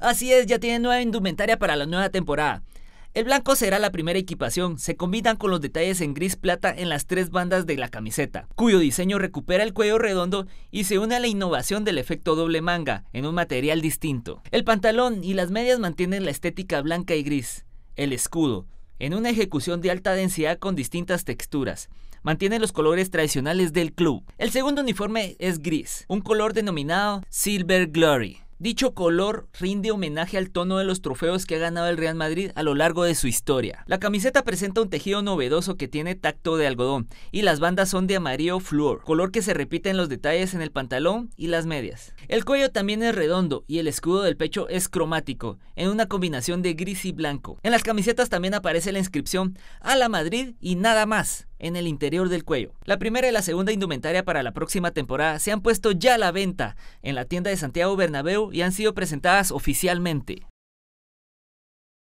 Así es, ya tiene nueva indumentaria para la nueva temporada. El blanco será la primera equipación, se combinan con los detalles en gris plata en las tres bandas de la camiseta, cuyo diseño recupera el cuello redondo y se une a la innovación del efecto doble manga, en un material distinto. El pantalón y las medias mantienen la estética blanca y gris. El escudo, en una ejecución de alta densidad con distintas texturas, mantiene los colores tradicionales del club. El segundo uniforme es gris, un color denominado Silver Glory Dicho color rinde homenaje al tono de los trofeos que ha ganado el Real Madrid a lo largo de su historia. La camiseta presenta un tejido novedoso que tiene tacto de algodón y las bandas son de amarillo flor color que se repite en los detalles en el pantalón y las medias. El cuello también es redondo y el escudo del pecho es cromático, en una combinación de gris y blanco. En las camisetas también aparece la inscripción a la Madrid y nada más en el interior del cuello. La primera y la segunda indumentaria para la próxima temporada se han puesto ya a la venta en la tienda de Santiago Bernabéu y han sido presentadas oficialmente.